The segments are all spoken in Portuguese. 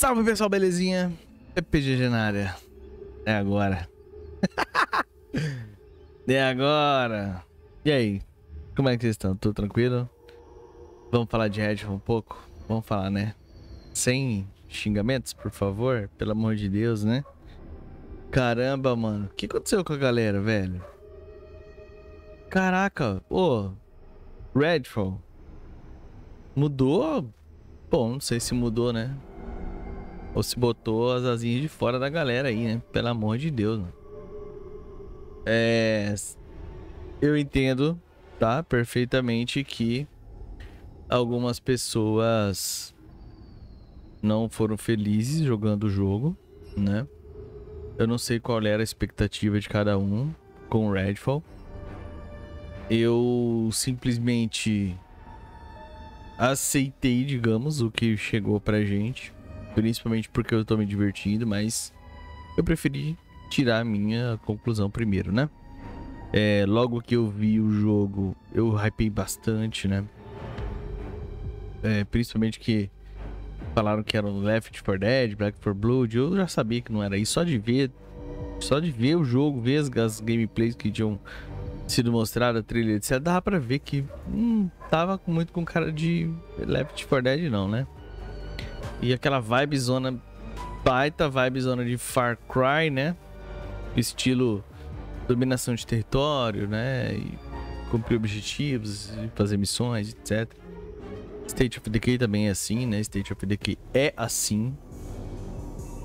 Salve pessoal, belezinha? PPGG na É agora. é agora. E aí? Como é que vocês estão? Tudo tranquilo? Vamos falar de Redfall um pouco? Vamos falar, né? Sem xingamentos, por favor. Pelo amor de Deus, né? Caramba, mano. O que aconteceu com a galera, velho? Caraca, ô. Redfall. Mudou? Bom, não sei se mudou, né? Ou se botou as asinhas de fora da galera aí, né? Pelo amor de Deus, mano. É. Eu entendo, tá? Perfeitamente que algumas pessoas não foram felizes jogando o jogo, né? Eu não sei qual era a expectativa de cada um com Redfall. Eu simplesmente aceitei, digamos, o que chegou pra gente principalmente porque eu tô me divertindo, mas eu preferi tirar a minha conclusão primeiro, né? É, logo que eu vi o jogo, eu hypei bastante, né? É, principalmente que falaram que era um Left 4 Dead, Black 4 Blood, eu já sabia que não era isso, só de ver só de ver o jogo, ver as, as gameplays que tinham sido mostradas, a trilha, etc, dava pra ver que hum, tava muito com cara de Left 4 Dead não, né? E aquela vibe zona, baita vibe zona de Far Cry, né? Estilo dominação de território, né? E cumprir objetivos, fazer missões, etc. State of Decay também é assim, né? State of Decay é assim.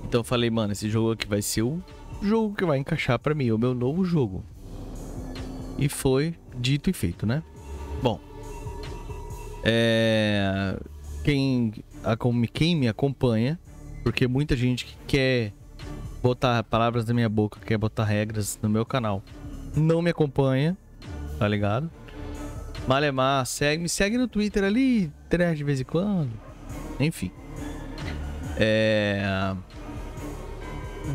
Então eu falei, mano, esse jogo aqui vai ser o jogo que vai encaixar para mim, é o meu novo jogo. E foi dito e feito, né? Bom, é... quem quem me acompanha, porque muita gente que quer botar palavras na minha boca, quer botar regras no meu canal, não me acompanha, tá ligado? Malemar, segue, me segue no Twitter ali, três de vez em quando. Enfim. É...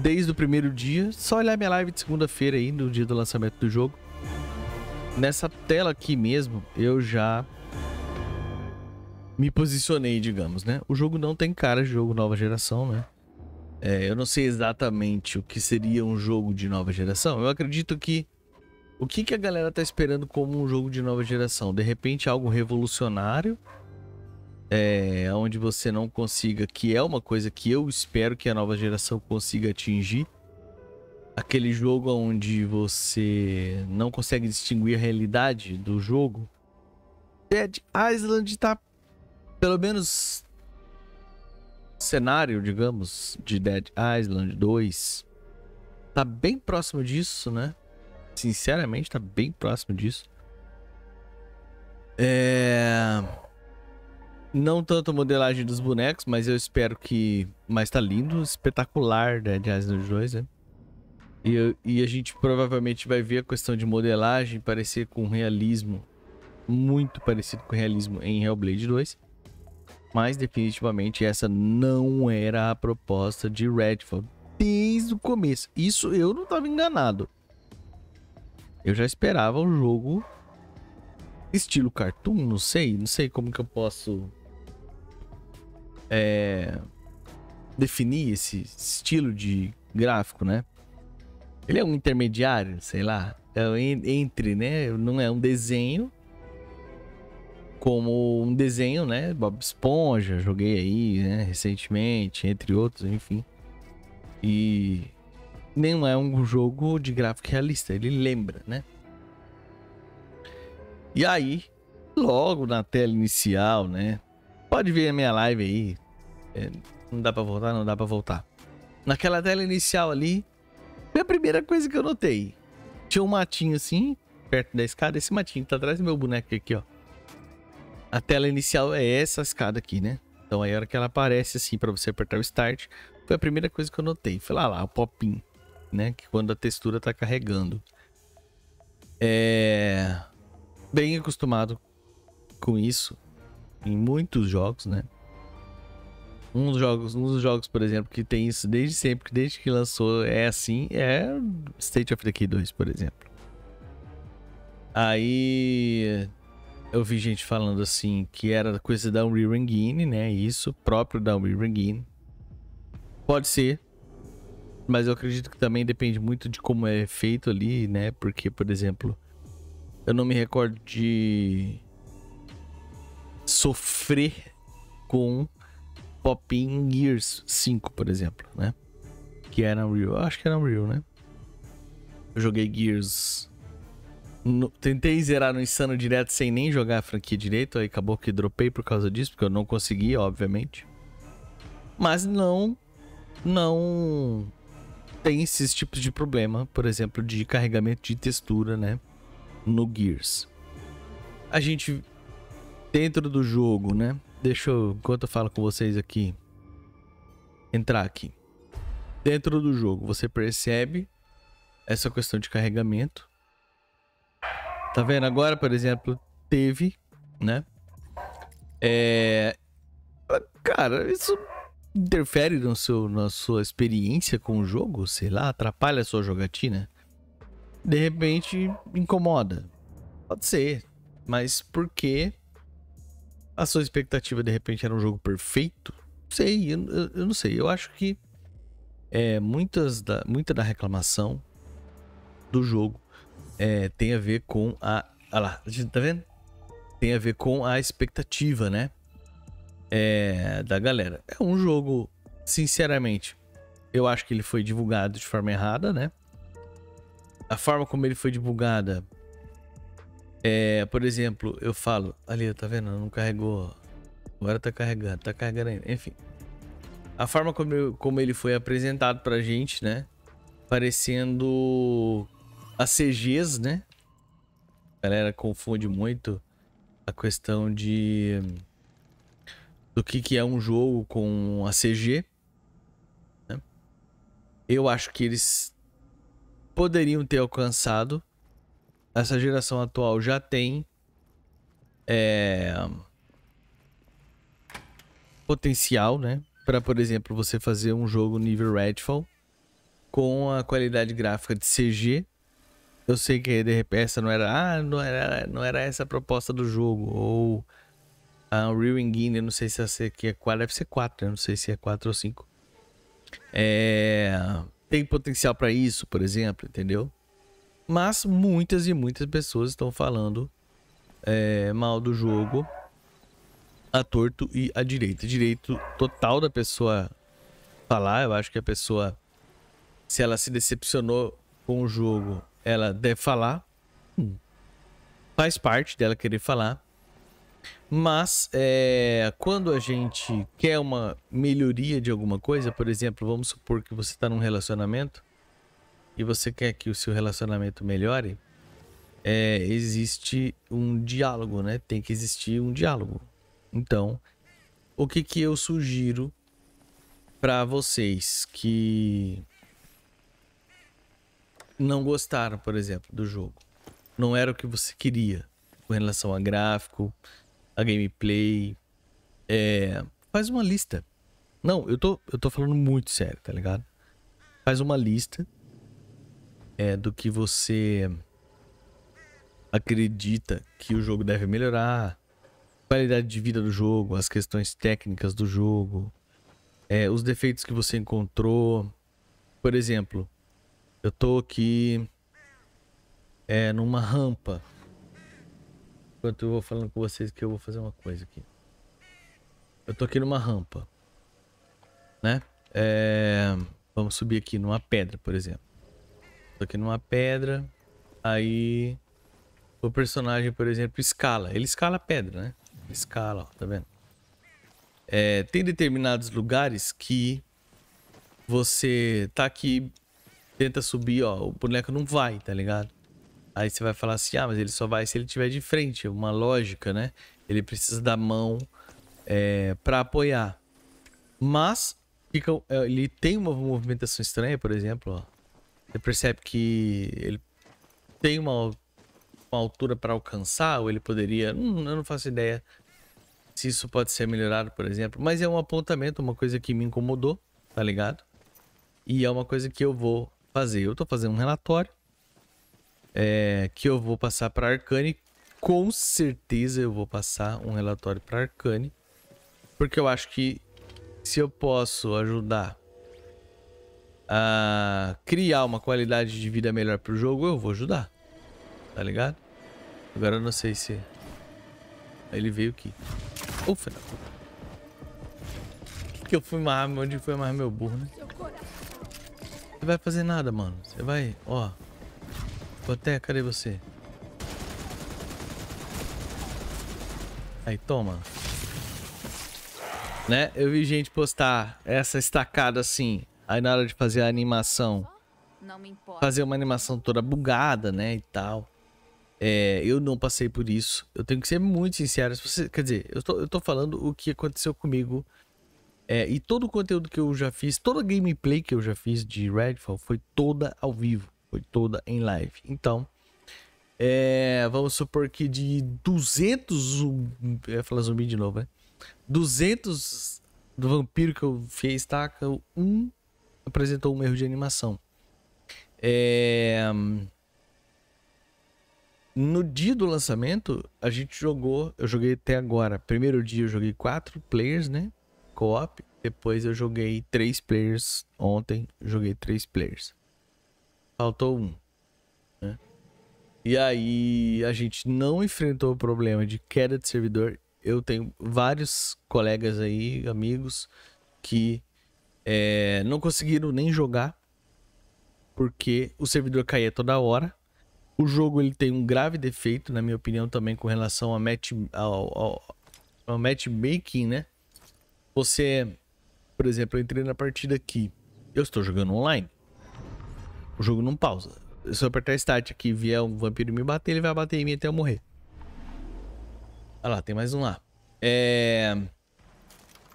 Desde o primeiro dia, só olhar minha live de segunda-feira aí, no dia do lançamento do jogo. Nessa tela aqui mesmo, eu já me posicionei, digamos, né? O jogo não tem cara de jogo nova geração, né? É, eu não sei exatamente o que seria um jogo de nova geração. Eu acredito que o que, que a galera tá esperando como um jogo de nova geração? De repente algo revolucionário, é, onde você não consiga, que é uma coisa que eu espero que a nova geração consiga atingir. Aquele jogo onde você não consegue distinguir a realidade do jogo. Dead Island tá pelo menos cenário, digamos, de Dead Island 2 tá bem próximo disso, né? Sinceramente, tá bem próximo disso. É... Não tanto a modelagem dos bonecos, mas eu espero que. Mas tá lindo, espetacular Dead Island 2, né? E, eu... e a gente provavelmente vai ver a questão de modelagem parecer com realismo. Muito parecido com realismo em Hellblade 2. Mas definitivamente essa não era a proposta de Redfall desde o começo. Isso eu não estava enganado. Eu já esperava um jogo estilo cartoon, não sei, não sei como que eu posso é, definir esse estilo de gráfico, né? Ele é um intermediário, sei lá, é entre, né? Não é um desenho, como um desenho, né? Bob Esponja, joguei aí, né? Recentemente, entre outros, enfim. E não é um jogo de gráfico realista, ele lembra, né? E aí, logo na tela inicial, né? Pode ver a minha live aí. É, não dá para voltar, não dá para voltar. Naquela tela inicial ali, foi a primeira coisa que eu notei. Tinha um matinho assim, perto da escada. Esse matinho tá atrás do meu boneco aqui, ó a tela inicial é essa escada aqui, né? Então aí a hora que ela aparece assim para você apertar o start, foi a primeira coisa que eu notei. Foi lá, lá o pop-in, né? Que quando a textura tá carregando. É bem acostumado com isso em muitos jogos, né? Um dos jogos, um dos jogos, por exemplo, que tem isso desde sempre, desde que lançou, é assim, é State of Decay 2, por exemplo. Aí eu vi gente falando assim que era coisa da Unreal Engine, né? Isso, próprio da Unreal Engine. Pode ser. Mas eu acredito que também depende muito de como é feito ali, né? Porque, por exemplo, eu não me recordo de sofrer com Pop-In Gears 5, por exemplo, né? Que era Unreal. Eu acho que era Unreal, né? Eu joguei Gears no, tentei zerar no Insano direto sem nem jogar a franquia direito, aí acabou que dropei por causa disso, porque eu não consegui, obviamente. Mas não. Não. Tem esses tipos de problema, por exemplo, de carregamento de textura, né? No Gears. A gente. Dentro do jogo, né? Deixa eu. Enquanto eu falo com vocês aqui. Entrar aqui. Dentro do jogo, você percebe essa questão de carregamento Tá vendo? Agora, por exemplo, teve, né? É... Cara, isso interfere no seu, na sua experiência com o jogo, sei lá, atrapalha a sua jogatina. De repente, incomoda. Pode ser, mas por que a sua expectativa de repente era um jogo perfeito? Sei, eu, eu, eu não sei. Eu acho que é, muitas da, muita da reclamação do jogo é, tem a ver com a. Olha lá, tá vendo? Tem a ver com a expectativa, né? É, da galera. É um jogo, sinceramente, eu acho que ele foi divulgado de forma errada, né? A forma como ele foi divulgada. É, por exemplo, eu falo. Ali, tá vendo? Não carregou. Agora tá carregando, tá carregando ainda. Enfim. A forma como, eu, como ele foi apresentado pra gente, né? Parecendo as CGs, né? A galera confunde muito a questão de do que, que é um jogo com a CG. Né? Eu acho que eles poderiam ter alcançado. Essa geração atual já tem é, potencial, né? Para, por exemplo, você fazer um jogo nível Redfall com a qualidade gráfica de CG eu sei que de repente essa não era, ah, não era, não era essa a proposta do jogo, ou a Unreal Engine, eu não sei se essa aqui é 4, deve ser 4, eu não sei se é 4 ou 5. É, tem potencial para isso, por exemplo, entendeu? Mas muitas e muitas pessoas estão falando é, mal do jogo a torto e a direito. Direito total da pessoa falar, eu acho que a pessoa, se ela se decepcionou com o jogo ela deve falar. Faz parte dela querer falar. Mas é, quando a gente quer uma melhoria de alguma coisa, por exemplo, vamos supor que você está num relacionamento e você quer que o seu relacionamento melhore, é, existe um diálogo, né? Tem que existir um diálogo. Então, o que, que eu sugiro para vocês que não gostaram, por exemplo, do jogo. Não era o que você queria com relação a gráfico, a gameplay. É... Faz uma lista. Não, eu tô, eu tô falando muito sério, tá ligado? Faz uma lista é, do que você acredita que o jogo deve melhorar, qualidade de vida do jogo, as questões técnicas do jogo, é, os defeitos que você encontrou. Por exemplo, eu tô aqui é, numa rampa. Enquanto eu vou falando com vocês que eu vou fazer uma coisa aqui. Eu tô aqui numa rampa. Né? É, vamos subir aqui numa pedra, por exemplo. Tô aqui numa pedra. Aí o personagem, por exemplo, escala. Ele escala a pedra, né? escala, ó, tá vendo? É, tem determinados lugares que você tá aqui tenta subir, ó, o boneco não vai, tá ligado? Aí você vai falar assim, ah, mas ele só vai se ele tiver de frente, é uma lógica, né? Ele precisa da mão é, para apoiar. Mas fica, é, ele tem uma movimentação estranha, por exemplo, ó. Você percebe que ele tem uma, uma altura para alcançar, ou ele poderia, hum, eu não faço ideia se isso pode ser melhorado, por exemplo. Mas é um apontamento, uma coisa que me incomodou, tá ligado? E é uma coisa que eu vou fazer? Eu estou fazendo um relatório é, que eu vou passar para Arcane. Com certeza eu vou passar um relatório para Arcane, porque eu acho que se eu posso ajudar a criar uma qualidade de vida melhor para o jogo, eu vou ajudar. Tá ligado? Agora eu não sei se ele veio aqui. o da puta. Que, eu fui mais Onde foi mais meu burro, né? Você vai fazer nada, mano. Você vai, ó. Até, cadê você? Aí, toma. Né? Eu vi gente postar essa estacada assim. Aí na hora de fazer a animação. Fazer uma animação toda bugada, né? E tal. É, eu não passei por isso. Eu tenho que ser muito sincero. Você, quer dizer, eu tô, eu tô falando o que aconteceu comigo é, e todo o conteúdo que eu já fiz, toda a gameplay que eu já fiz de Redfall foi toda ao vivo, foi toda em live. Então, é, vamos supor que de 200 zumbi, eu ia falar zumbi de novo, né? 200 do vampiro que eu fiz, taca, Um apresentou um erro de animação. É... No dia do lançamento, a gente jogou, eu joguei até agora. Primeiro dia eu joguei quatro players, né? co-op. Depois eu joguei três players ontem, joguei três players. Faltou um. Né? E aí a gente não enfrentou o problema de queda de servidor. Eu tenho vários colegas aí, amigos, que é, não conseguiram nem jogar porque o servidor caía toda hora. O jogo ele tem um grave defeito, na minha opinião, também com relação a match, ao, ao, ao matchmaking, né? Você, por exemplo, eu entrei na partida aqui. Eu estou jogando online. O jogo não pausa. Se eu apertar start aqui vier um vampiro me bater, ele vai bater em mim até eu morrer. Ah lá, tem mais um lá. É...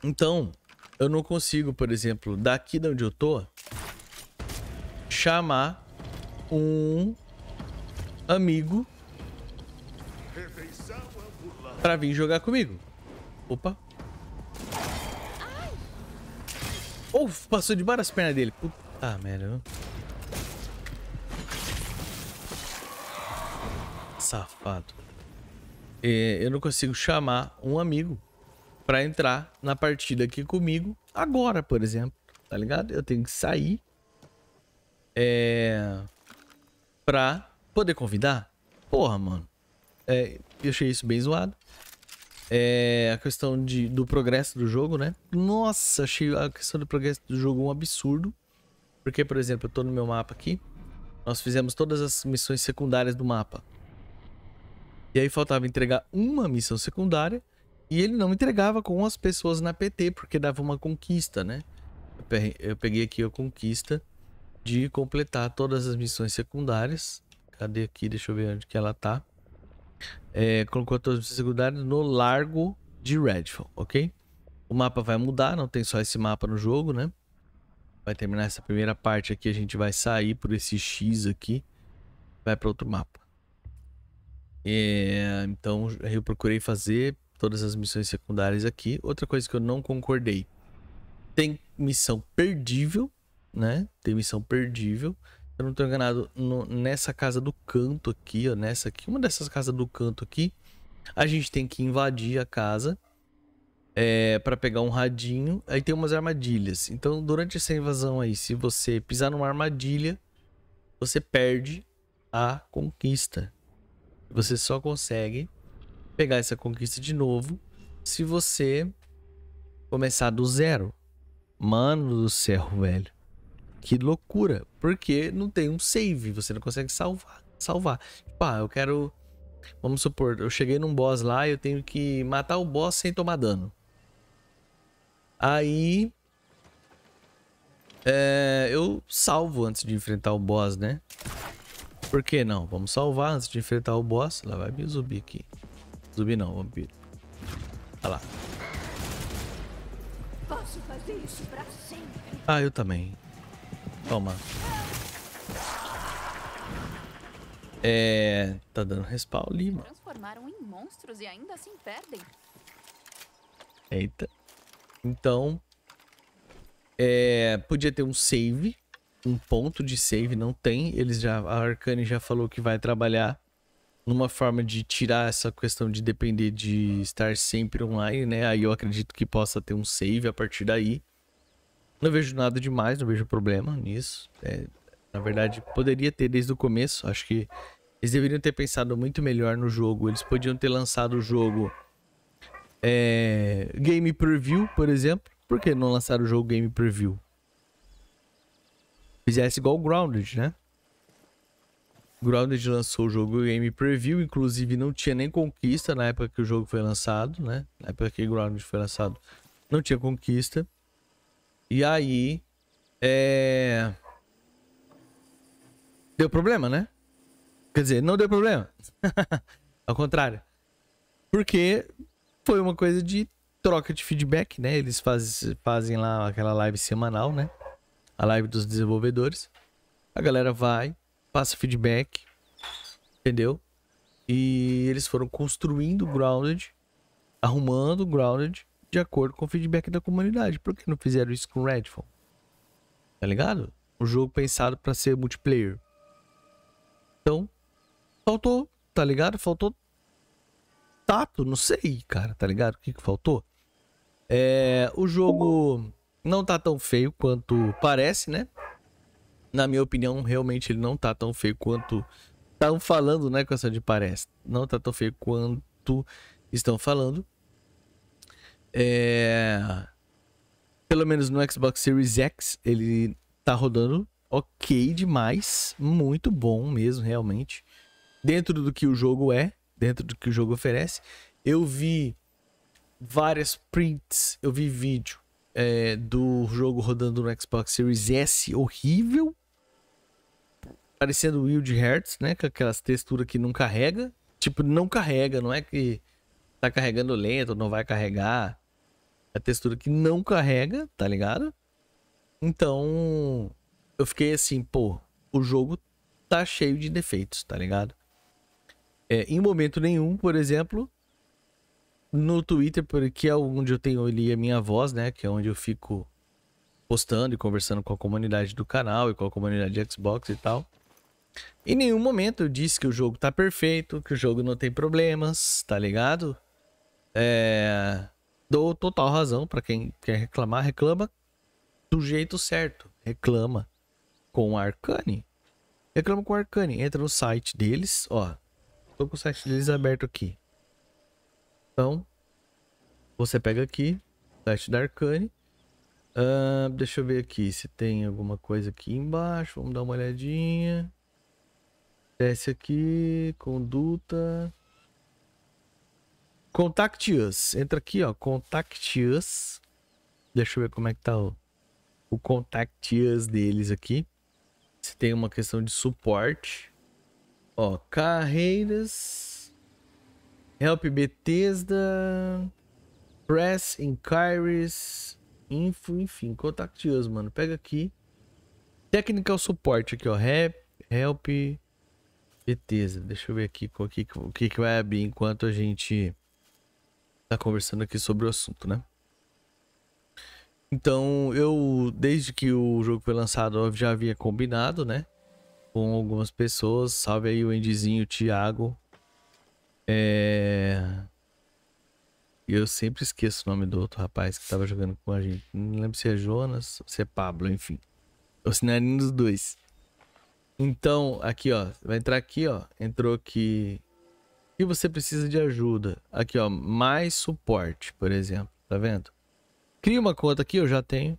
Então, eu não consigo, por exemplo, daqui de onde eu tô, chamar um amigo pra vir jogar comigo. Opa. Passou passou debaixo as pernas dele. Puta merda. Safado. É, eu não consigo chamar um amigo pra entrar na partida aqui comigo agora, por exemplo. Tá ligado? Eu tenho que sair. É... Pra poder convidar. Porra, mano. É, eu achei isso bem zoado é, a questão de, do progresso do jogo, né? Nossa, achei a questão do progresso do jogo um absurdo. Porque, por exemplo, eu tô no meu mapa aqui. Nós fizemos todas as missões secundárias do mapa. E aí faltava entregar uma missão secundária. E ele não entregava com as pessoas na PT, porque dava uma conquista, né? Eu peguei aqui a conquista de completar todas as missões secundárias. Cadê aqui? Deixa eu ver onde que ela tá é, colocou todas as secundárias no Largo de Redfall, ok? O mapa vai mudar, não tem só esse mapa no jogo, né? Vai terminar essa primeira parte aqui, a gente vai sair por esse X aqui, vai para outro mapa. É, então eu procurei fazer todas as missões secundárias aqui. Outra coisa que eu não concordei, tem missão perdível, né? Tem missão perdível eu não tô enganado, no, nessa casa do canto aqui, ó, nessa aqui, uma dessas casas do canto aqui, a gente tem que invadir a casa é, para pegar um radinho. Aí tem umas armadilhas. Então, durante essa invasão aí, se você pisar numa armadilha, você perde a conquista. Você só consegue pegar essa conquista de novo se você começar do zero. Mano do céu, velho. Que loucura. Porque não tem um save, você não consegue salvar. salvar. Tipo, ah, eu quero. Vamos supor, eu cheguei num boss lá e eu tenho que matar o boss sem tomar dano. Aí. É, eu salvo antes de enfrentar o boss, né? Por que não? Vamos salvar antes de enfrentar o boss. Lá vai vir o zumbi aqui. Zumbi não, vampiro. Olha lá. Ah, eu também. Toma. É... Tá dando respawn ali, mano. Transformaram em monstros e ainda assim perdem. Eita. Então... É... Podia ter um save. Um ponto de save não tem. Eles já... A Arcane já falou que vai trabalhar numa forma de tirar essa questão de depender de estar sempre online, né? Aí eu acredito que possa ter um save a partir daí. Não vejo nada demais, não vejo problema nisso. É, na verdade, poderia ter desde o começo. Acho que eles deveriam ter pensado muito melhor no jogo. Eles podiam ter lançado o jogo é, Game Preview, por exemplo. Por que não lançar o jogo Game Preview? Fizesse igual o Grounded, né? Grounded lançou o jogo Game Preview, inclusive não tinha nem conquista na época que o jogo foi lançado, né? Na época que Grounded foi lançado, não tinha conquista. E aí. É... Deu problema, né? Quer dizer, não deu problema. Ao contrário. Porque foi uma coisa de troca de feedback, né? Eles faz, fazem lá aquela live semanal, né? A live dos desenvolvedores. A galera vai, passa feedback, entendeu? E eles foram construindo o Grounded, arrumando o Grounded de acordo com o feedback da comunidade. Por que não fizeram isso com Redfall? Tá ligado? Um jogo pensado para ser multiplayer. Então, faltou, tá ligado? Faltou tato, não sei, cara, tá ligado? O que, que faltou? É, o jogo não tá tão feio quanto parece, né? Na minha opinião, realmente ele não tá tão feio quanto estão falando, né? Com essa de parece. Não tá tão feio quanto estão falando. É... Pelo menos no Xbox Series X ele tá rodando ok demais, muito bom mesmo, realmente. Dentro do que o jogo é, dentro do que o jogo oferece. Eu vi várias prints, eu vi vídeo é, do jogo rodando no Xbox Series S horrível, parecendo Wild Hearts, né? Com aquelas texturas que não carrega. Tipo, não carrega, não é que tá carregando lento, não vai carregar a é textura que não carrega, tá ligado? Então, eu fiquei assim, pô, o jogo tá cheio de defeitos, tá ligado? É, em momento nenhum, por exemplo, no Twitter, porque é onde eu tenho ali a minha voz, né? Que é onde eu fico postando e conversando com a comunidade do canal e com a comunidade de Xbox e tal. Em nenhum momento eu disse que o jogo tá perfeito, que o jogo não tem problemas, tá ligado? É dou total razão para quem quer reclamar, reclama do jeito certo. Reclama com a Arcane. Reclama com a Arcane. Entra no site deles, ó. Tô com o site deles aberto aqui. Então, você pega aqui, site da Arcane. Uh, deixa eu ver aqui se tem alguma coisa aqui embaixo. Vamos dar uma olhadinha. Desce aqui, conduta. Contact Us. Entra aqui, ó. Contact Us. Deixa eu ver como é que tá o, o Contact Us deles aqui. Se tem uma questão de suporte. Ó, carreiras. Help Bethesda. Press Inquiries. Info, enfim. Contact Us, mano. Pega aqui. Technical Support aqui, ó. Help. help Bethesda. Deixa eu ver aqui o que, o que vai abrir enquanto a gente tá conversando aqui sobre o assunto, né? Então, eu, desde que o jogo foi lançado, eu já havia combinado, né? Com algumas pessoas. Salve aí o Endizinho, o Thiago. É. Eu sempre esqueço o nome do outro rapaz que tava jogando com a gente. Não lembro se é Jonas, se é Pablo, enfim. O assinei dos dois. Então, aqui, ó. Vai entrar aqui, ó. Entrou aqui que você precisa de ajuda. Aqui, ó, mais suporte, por exemplo, tá vendo? Cria uma conta aqui, eu já tenho.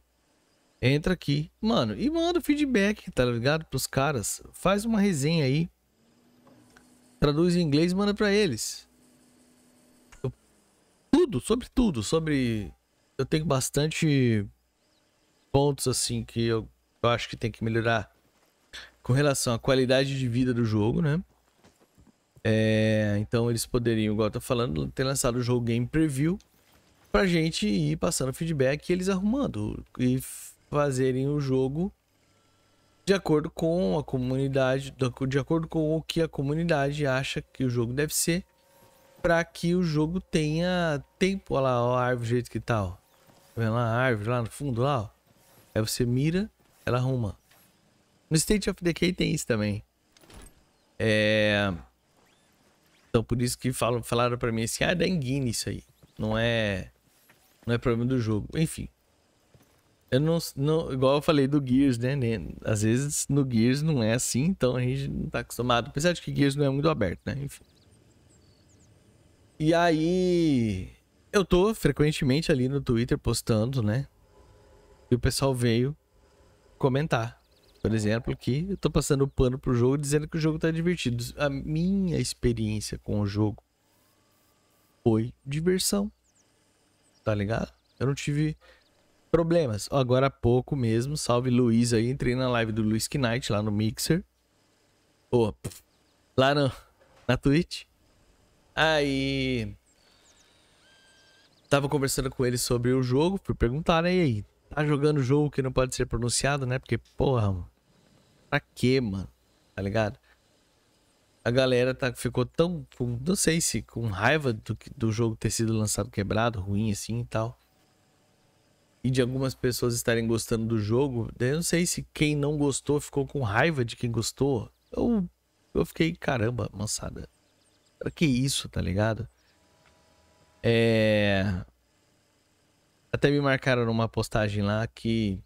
Entra aqui, mano, e manda feedback, tá ligado? Pros caras, faz uma resenha aí. Traduz em inglês e manda pra eles. Eu... Tudo, sobre tudo, sobre... Eu tenho bastante pontos, assim, que eu, eu acho que tem que melhorar com relação à qualidade de vida do jogo, né? É, então eles poderiam, igual eu tô falando, ter lançado o jogo Game Preview pra gente ir passando feedback e eles arrumando e fazerem o jogo de acordo com a comunidade, de acordo com o que a comunidade acha que o jogo deve ser, para que o jogo tenha tempo. Olha lá, ó, a árvore do jeito que tá, ó. Tá vendo lá a árvore lá no fundo, lá, ó. Aí você mira, ela arruma. No State of Decay tem isso também. É... Então por isso que falam, falaram para mim assim, ah, é dengue isso aí. Não é não é problema do jogo. Enfim. Eu não, não igual eu falei do Gears, né, né? Às vezes no Gears não é assim, então a gente não tá acostumado. Apesar de que Gears não é muito aberto, né? Enfim. E aí eu tô frequentemente ali no Twitter postando, né? E o pessoal veio comentar por exemplo, que eu tô passando pano pro jogo dizendo que o jogo tá divertido. A minha experiência com o jogo foi diversão. Tá ligado? Eu não tive problemas. Agora há pouco mesmo, salve Luiz aí, entrei na live do Luiz Knight lá no Mixer. Pô, lá no, na Twitch. Aí. Tava conversando com ele sobre o jogo, fui perguntar, né? E aí? Tá jogando jogo que não pode ser pronunciado, né? Porque, porra, mano. Pra quê, mano? Tá ligado? A galera tá, ficou tão. Com, não sei se com raiva do, do jogo ter sido lançado quebrado, ruim assim e tal. E de algumas pessoas estarem gostando do jogo. Eu não sei se quem não gostou ficou com raiva de quem gostou. Eu, eu fiquei, caramba, moçada. Pra que isso, tá ligado? É. Até me marcaram numa postagem lá que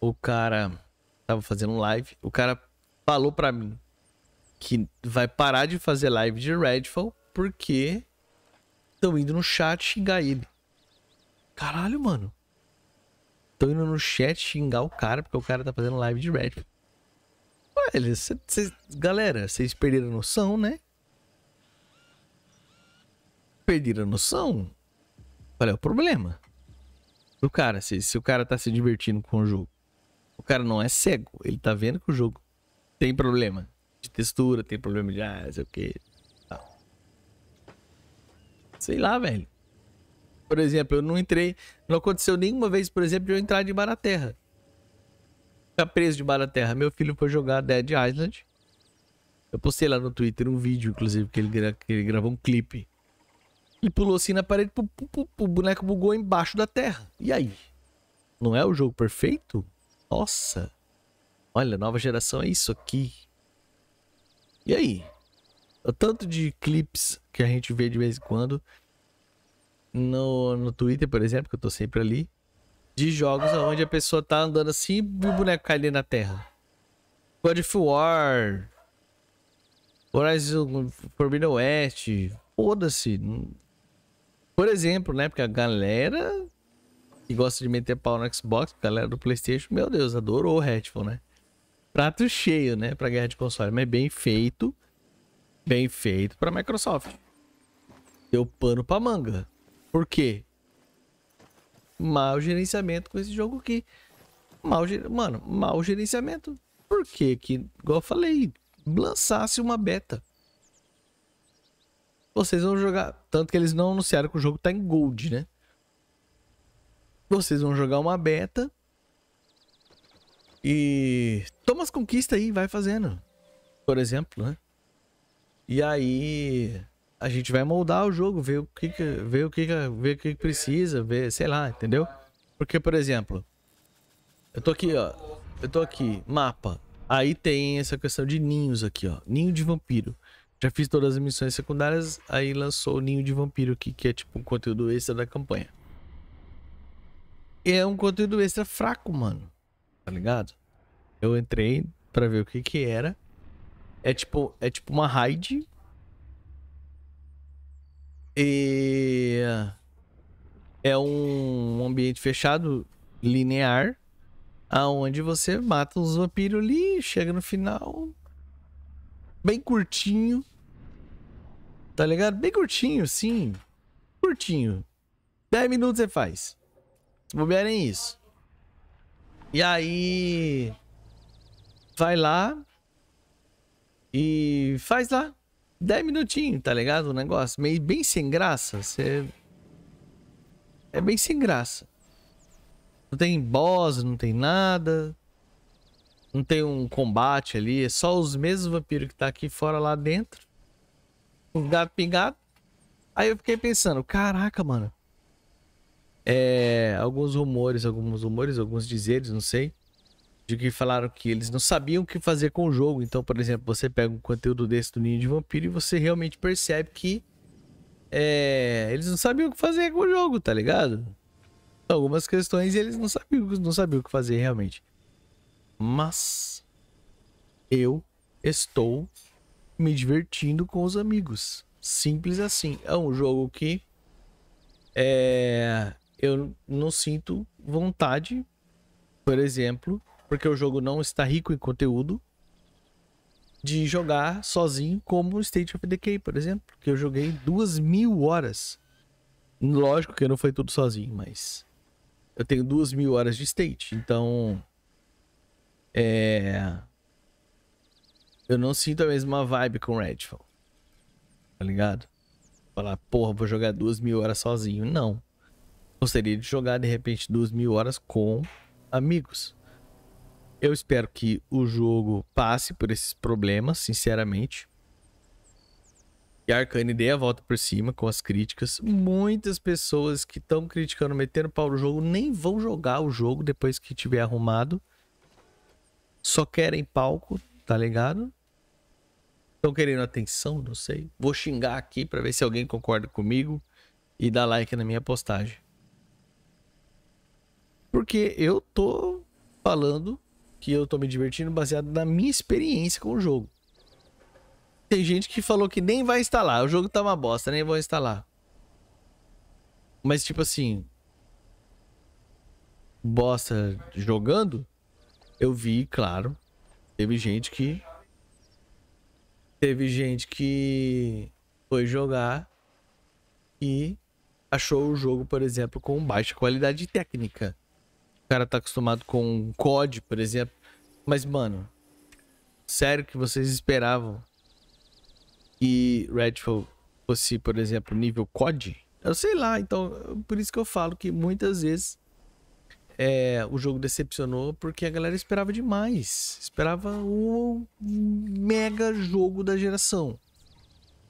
o cara tava fazendo um live, o cara falou para mim que vai parar de fazer live de Redfall porque estão indo no chat xingar ele. Caralho, mano. Estão indo no chat xingar o cara porque o cara tá fazendo live de Redfall. Velho, cê, cê, galera, vocês perderam a noção, né? Perderam a noção? Qual é o problema? Do cara, se, se o cara tá se divertindo com o jogo. O cara não é cego, ele tá vendo que o jogo tem problema de textura, tem problema de ah, sei o que. Sei lá, velho. Por exemplo, eu não entrei. Não aconteceu nenhuma vez, por exemplo, de eu entrar de Barra Terra. Ficar preso de Barra Terra. Meu filho foi jogar Dead Island. Eu postei lá no Twitter um vídeo, inclusive, que ele, gra que ele gravou um clipe. Ele pulou assim na parede, o boneco bugou embaixo da terra. E aí? Não é o jogo perfeito? Nossa! Olha, nova geração é isso aqui. E aí? O tanto de clips que a gente vê de vez em quando no, no Twitter, por exemplo, que eu tô sempre ali, de jogos onde a pessoa tá andando assim e o boneco cai ali na terra. God of War, Horizon Forbidden West, foda-se. Por exemplo, né? Porque a galera que gosta de meter pau no Xbox, galera do PlayStation, meu Deus, adorou o Redfall, né? Prato cheio, né, pra guerra de console, mas bem feito, bem feito pra Microsoft. Deu pano pra manga. Por quê? Mal gerenciamento com esse jogo aqui. Mal, mano, mal gerenciamento. Por quê? Que, igual eu falei, lançasse uma beta vocês vão jogar. Tanto que eles não anunciaram que o jogo tá em Gold, né? Vocês vão jogar uma beta. E toma as conquistas aí, vai fazendo. Por exemplo, né? E aí a gente vai moldar o jogo, ver o que, que ver o que, que ver o que, que precisa, ver, sei lá, entendeu? Porque por exemplo, eu tô aqui, ó, eu tô aqui, mapa. Aí tem essa questão de ninhos aqui, ó, ninho de vampiro. Já fiz todas as missões secundárias, aí lançou o ninho de vampiro aqui, que é tipo um conteúdo extra da campanha é um conteúdo extra fraco, mano. Tá ligado? Eu entrei para ver o que que era. É tipo, é tipo uma raid. E é um ambiente fechado linear aonde você mata os vampiros ali, chega no final bem curtinho. Tá ligado? Bem curtinho, sim. Curtinho. 10 minutos você faz. Bobearem é isso. E aí... Vai lá... E faz lá. 10 minutinhos, tá ligado? O negócio. Meio bem sem graça. Você... É bem sem graça. Não tem boss, não tem nada. Não tem um combate ali. É só os mesmos vampiros que tá aqui fora lá dentro. Um gato pingado. Aí eu fiquei pensando, caraca, mano é, alguns rumores, alguns rumores, alguns dizeres, não sei, de que falaram que eles não sabiam o que fazer com o jogo. Então, por exemplo, você pega um conteúdo desse do Ninho de Vampiro e você realmente percebe que é, eles não sabiam o que fazer com o jogo, tá ligado? Algumas questões eles não sabiam, não sabiam o que fazer realmente. Mas eu estou me divertindo com os amigos. Simples assim. É um jogo que é, eu não sinto vontade, por exemplo, porque o jogo não está rico em conteúdo, de jogar sozinho como State of Decay, por exemplo, que eu joguei duas mil horas. Lógico que não foi tudo sozinho, mas eu tenho duas mil horas de State, então é... eu não sinto a mesma vibe com Redfall, tá ligado? Falar, porra, vou jogar duas mil horas sozinho, não. Gostaria de jogar de repente duas mil horas com amigos. Eu espero que o jogo passe por esses problemas, sinceramente. E a Arcane dê a volta por cima com as críticas. Muitas pessoas que estão criticando, metendo pau no jogo, nem vão jogar o jogo depois que tiver arrumado. Só querem palco, tá ligado? Estão querendo atenção, não sei. Vou xingar aqui para ver se alguém concorda comigo e dá like na minha postagem. Porque eu tô falando que eu tô me divertindo baseado na minha experiência com o jogo. Tem gente que falou que nem vai instalar, o jogo tá uma bosta, nem vou instalar. Mas tipo assim, bosta jogando, eu vi, claro, teve gente que teve gente que foi jogar e achou o jogo, por exemplo, com baixa qualidade técnica cara tá acostumado com um COD, por exemplo. Mas, mano, sério que vocês esperavam que Redfall fosse, por exemplo, nível COD? Eu sei lá, então, por isso que eu falo que muitas vezes é, o jogo decepcionou porque a galera esperava demais. Esperava o mega jogo da geração.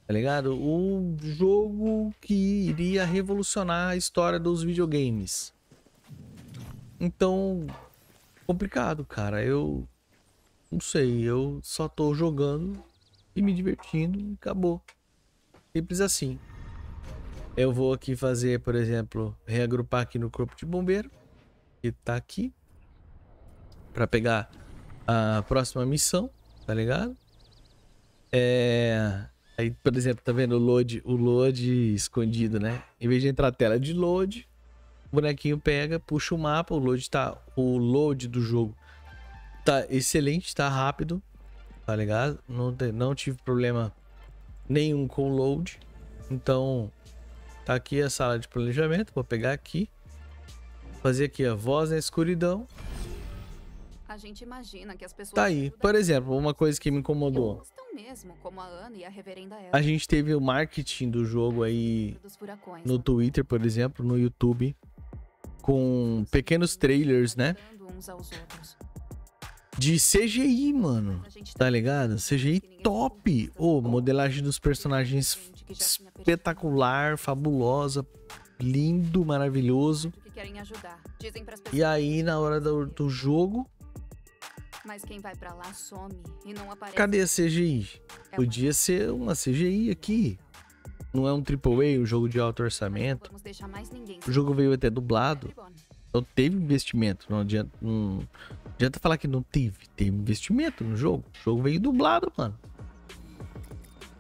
Tá ligado? O jogo que iria revolucionar a história dos videogames. Então, complicado, cara. Eu não sei, eu só tô jogando e me divertindo e acabou. Simples assim. Eu vou aqui fazer, por exemplo, reagrupar aqui no corpo de bombeiro, que tá aqui, para pegar a próxima missão, tá ligado? É... Aí, por exemplo, tá vendo o load, o load escondido, né? Em vez de entrar a tela de load, o bonequinho pega, puxa o mapa, o load tá. O load do jogo tá excelente, tá rápido. Tá ligado? Não, não tive problema nenhum com o load. Então, tá aqui a sala de planejamento. Vou pegar aqui. Fazer aqui a voz na escuridão. A gente imagina que as pessoas. Tá aí. Por exemplo, uma coisa que me incomodou. Mesmo, a, a gente teve o marketing do jogo aí no né? Twitter, por exemplo, no YouTube com pequenos trailers, né? De CGI, mano. Tá, tá ligado? CGI top. Ô, oh, modelagem dos personagens espetacular, fabulosa, lindo, maravilhoso. E aí, na hora do, do jogo, mas quem vai para lá some e não aparece. Cadê a CGI? É Podia ser uma CGI aqui não é um AAA, um jogo de alto orçamento. O jogo veio até dublado. Tá então teve investimento. Não adianta, não adianta falar que não teve. Teve investimento no jogo. O jogo veio dublado, mano.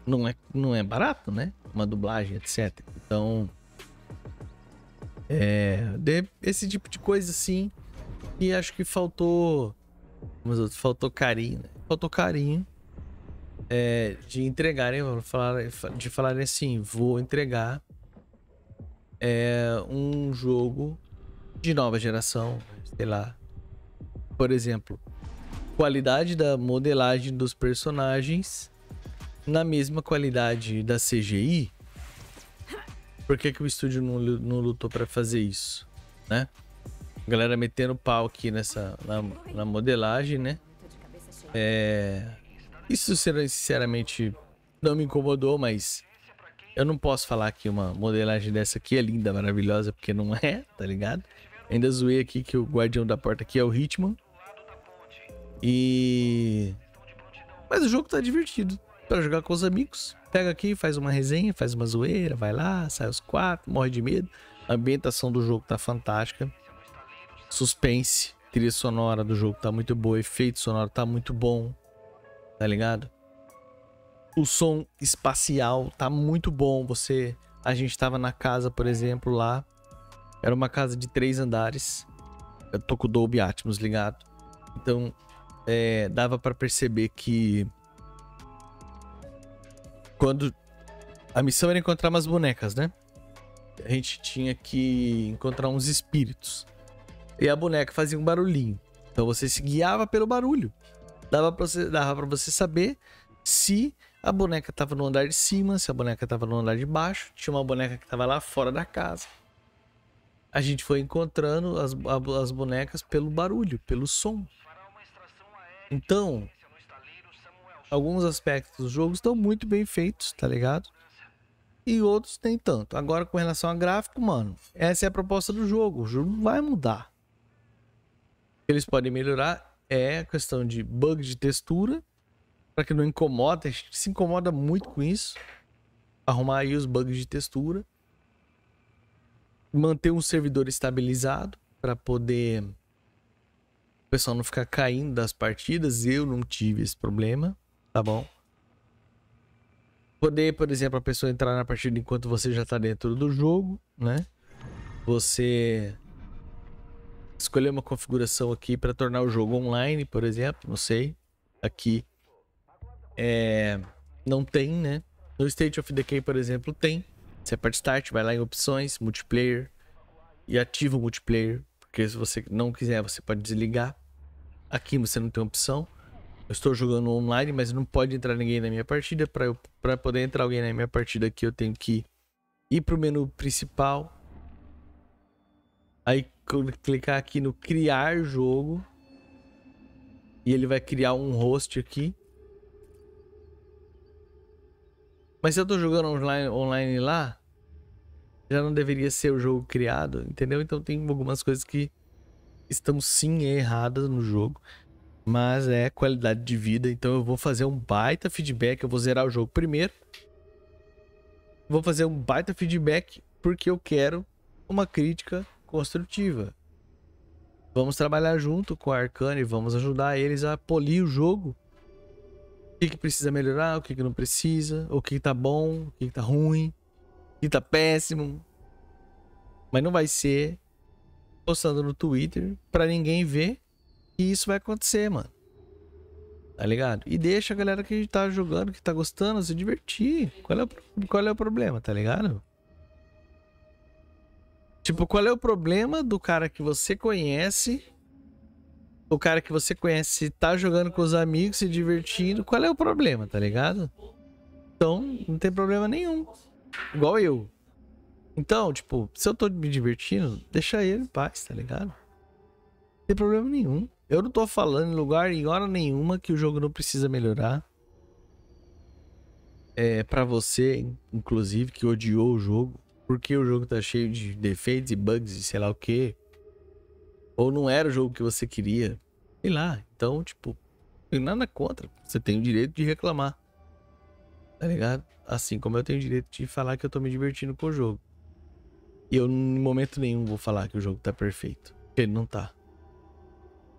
Não é, não é barato, né? Uma dublagem, etc. Então. É, esse tipo de coisa, sim. E acho que faltou. Mas faltou carinho, né? Faltou carinho é, de entregarem, de falarem assim, vou entregar é, um jogo de nova geração, sei lá. Por exemplo, qualidade da modelagem dos personagens na mesma qualidade da CGI. Por que, que o estúdio não, não lutou para fazer isso, né? galera metendo pau aqui nessa na, na modelagem, né? É, isso, sinceramente, não me incomodou, mas eu não posso falar que uma modelagem dessa aqui é linda, maravilhosa, porque não é, tá ligado? Ainda zoei aqui que o guardião da porta aqui é o Hitman. E... Mas o jogo tá divertido para jogar com os amigos. Pega aqui, faz uma resenha, faz uma zoeira, vai lá, sai os quatro, morre de medo. A ambientação do jogo tá fantástica. Suspense, trilha sonora do jogo tá muito boa, efeito sonoro tá muito bom tá ligado? O som espacial tá muito bom. Você, a gente tava na casa, por exemplo, lá. Era uma casa de três andares. Eu tô com o Dolby Atmos ligado. Então, é, dava para perceber que quando a missão era encontrar umas bonecas, né? A gente tinha que encontrar uns espíritos. E a boneca fazia um barulhinho. Então você se guiava pelo barulho dava pra você, dava pra você saber se a boneca estava no andar de cima, se a boneca estava no andar de baixo. Tinha uma boneca que estava lá fora da casa. A gente foi encontrando as, as bonecas pelo barulho, pelo som. Então, alguns aspectos do jogo estão muito bem feitos, tá ligado? E outros nem tanto. Agora, com relação a gráfico, mano, essa é a proposta do jogo. O jogo não vai mudar. Eles podem melhorar é questão de bug de textura, para que não incomoda, a gente se incomoda muito com isso. Arrumar aí os bugs de textura. Manter um servidor estabilizado para poder o pessoal não ficar caindo das partidas. Eu não tive esse problema, tá bom? Poder, por exemplo, a pessoa entrar na partida enquanto você já está dentro do jogo, né? Você escolher uma configuração aqui para tornar o jogo online, por exemplo, não sei. Aqui é, não tem, né? No State of Decay, por exemplo, tem. Você aperta Start, vai lá em opções, multiplayer e ativa o multiplayer, porque se você não quiser, você pode desligar. Aqui você não tem opção. Eu estou jogando online, mas não pode entrar ninguém na minha partida. Para poder entrar alguém na minha partida aqui, eu tenho que ir para o menu principal. Aí clicar aqui no criar jogo. E ele vai criar um host aqui. Mas se eu tô jogando online, online lá, já não deveria ser o jogo criado, entendeu? Então tem algumas coisas que estão sim erradas no jogo, mas é qualidade de vida. Então eu vou fazer um baita feedback, eu vou zerar o jogo primeiro. Vou fazer um baita feedback porque eu quero uma crítica construtiva. Vamos trabalhar junto com a Arcane, vamos ajudar eles a polir o jogo. O que, que precisa melhorar, o que, que não precisa, o que, que tá bom, o que, que tá ruim, o que tá péssimo. Mas não vai ser postando no Twitter para ninguém ver que isso vai acontecer, mano. Tá ligado? E deixa a galera que tá jogando, que tá gostando, se divertir. Qual é o, qual é o problema, tá ligado? Tipo, qual é o problema do cara que você conhece? O cara que você conhece tá jogando com os amigos, se divertindo. Qual é o problema, tá ligado? Então, não tem problema nenhum. Igual eu. Então, tipo, se eu tô me divertindo, deixa ele em paz, tá ligado? Não tem problema nenhum. Eu não tô falando em lugar em hora nenhuma que o jogo não precisa melhorar. É para você, inclusive, que odiou o jogo, porque o jogo tá cheio de defeitos e bugs e sei lá o que. Ou não era o jogo que você queria. Sei lá. Então, tipo, tem nada contra. Você tem o direito de reclamar. Tá ligado? Assim como eu tenho o direito de falar que eu tô me divertindo com o jogo. E eu, em momento nenhum, vou falar que o jogo tá perfeito. Porque ele não tá.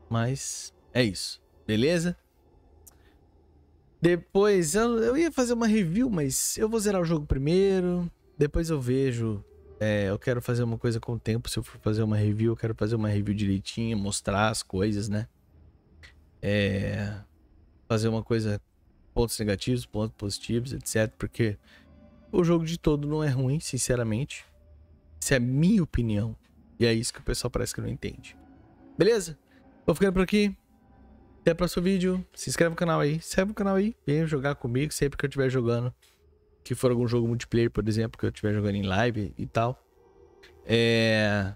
Mas é isso. Beleza? Depois, eu, eu ia fazer uma review, mas eu vou zerar o jogo primeiro. Depois eu vejo. É, eu quero fazer uma coisa com o tempo. Se eu for fazer uma review, eu quero fazer uma review direitinha, mostrar as coisas, né? É, fazer uma coisa. Pontos negativos, pontos positivos, etc. Porque o jogo de todo não é ruim, sinceramente. Isso é a minha opinião. E é isso que o pessoal parece que não entende. Beleza? Vou ficando por aqui. Até o próximo vídeo. Se inscreve no canal aí. Segue o canal aí. Venha jogar comigo sempre que eu estiver jogando que for algum jogo multiplayer, por exemplo, que eu estiver jogando em live e tal, é...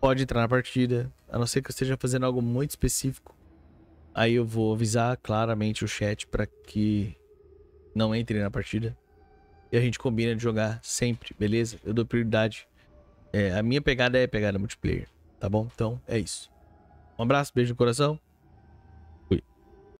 pode entrar na partida, a não ser que eu esteja fazendo algo muito específico. Aí eu vou avisar claramente o chat para que não entre na partida. E a gente combina de jogar sempre, beleza? Eu dou prioridade. É, a minha pegada é pegada multiplayer, tá bom? Então é isso. Um abraço, beijo no coração.